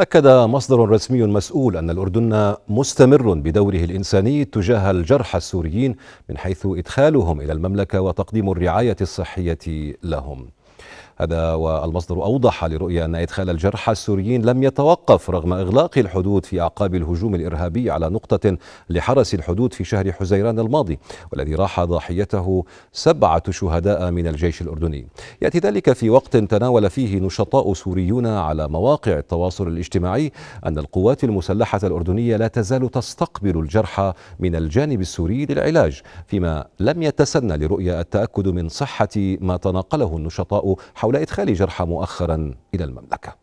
أكد مصدر رسمي مسؤول أن الأردن مستمر بدوره الإنساني تجاه الجرحى السوريين من حيث إدخالهم إلى المملكة وتقديم الرعاية الصحية لهم هذا والمصدر أوضح لرؤية أن إدخال الجرحى السوريين لم يتوقف رغم إغلاق الحدود في أعقاب الهجوم الإرهابي على نقطة لحرس الحدود في شهر حزيران الماضي والذي راح ضاحيته سبعة شهداء من الجيش الأردني يأتي ذلك في وقت تناول فيه نشطاء سوريون على مواقع التواصل الاجتماعي أن القوات المسلحة الأردنية لا تزال تستقبل الجرحى من الجانب السوري للعلاج فيما لم يتسنى لرؤية التأكد من صحة ما تناقله النشطاء حول إدخال جرحى مؤخرا إلى المملكة